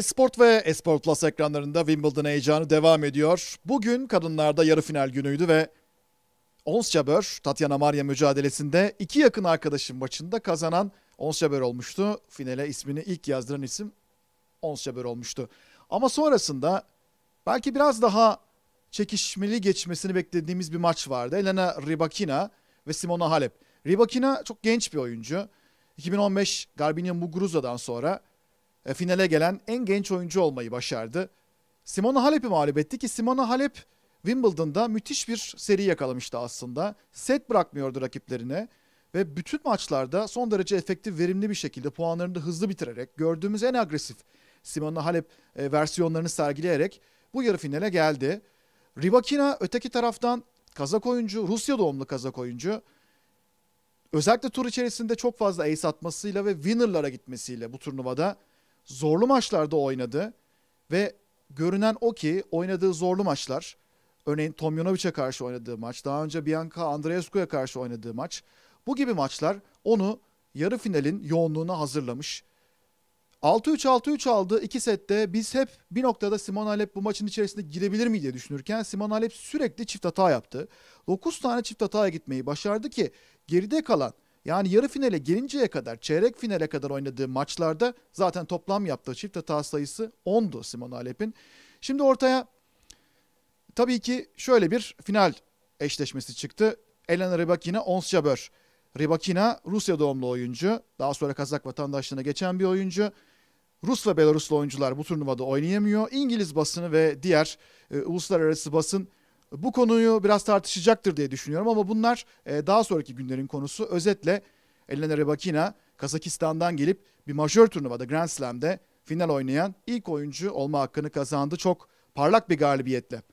Esport ve Esport Plus ekranlarında Wimbledon heyecanı devam ediyor. Bugün kadınlarda yarı final günüydü ve Ons Jabeur, Tatiana Maria mücadelesinde iki yakın arkadaşın maçında kazanan Ons Jabeur olmuştu. Finale ismini ilk yazdıran isim Ons Jabeur olmuştu. Ama sonrasında belki biraz daha çekişmeli geçmesini beklediğimiz bir maç vardı. Elena Rybakina ve Simona Halep. Rybakina çok genç bir oyuncu. 2015 Garbine Muguruza'dan sonra e, finale gelen en genç oyuncu olmayı başardı. Simona Halep'i mağlup etti ki Simona Halep Wimbledon'da müthiş bir seri yakalamıştı aslında. Set bırakmıyordu rakiplerine ve bütün maçlarda son derece efektif, verimli bir şekilde puanlarını da hızlı bitirerek gördüğümüz en agresif Simona Halep e, versiyonlarını sergileyerek bu yarı finale geldi. Ribakina öteki taraftan Kazak oyuncu, Rusya doğumlu Kazak oyuncu. Özellikle tur içerisinde çok fazla ace atmasıyla ve winner'lara gitmesiyle bu turnuvada zorlu maçlarda oynadı ve görünen o ki oynadığı zorlu maçlar örneğin Tomjanovic'e karşı oynadığı maç, daha önce Bianca Andreescu'ya karşı oynadığı maç bu gibi maçlar onu yarı finalin yoğunluğuna hazırlamış. 6-3-6-3 aldı iki sette biz hep bir noktada Simon Halep bu maçın içerisinde girebilir mi diye düşünürken Simon Halep sürekli çift hata yaptı. 9 tane çift hataya gitmeyi başardı ki geride kalan yani yarı finale gelinceye kadar, çeyrek finale kadar oynadığı maçlarda zaten toplam yaptığı çift hata sayısı 10'du Simon Halep'in. Şimdi ortaya tabii ki şöyle bir final eşleşmesi çıktı. Elena Rybakina, Ons Jabeur. Rybakina Rusya doğumlu oyuncu. Daha sonra Kazak vatandaşlığına geçen bir oyuncu. Rus ve Belaruslu oyuncular bu turnuvada oynayamıyor. İngiliz basını ve diğer e, uluslararası basın bu konuyu biraz tartışacaktır diye düşünüyorum ama bunlar e, daha sonraki günlerin konusu. Özetle Elena Rybakina, Kazakistan'dan gelip bir majör turnuvada Grand Slam'de final oynayan ilk oyuncu olma hakkını kazandı. Çok parlak bir galibiyetle.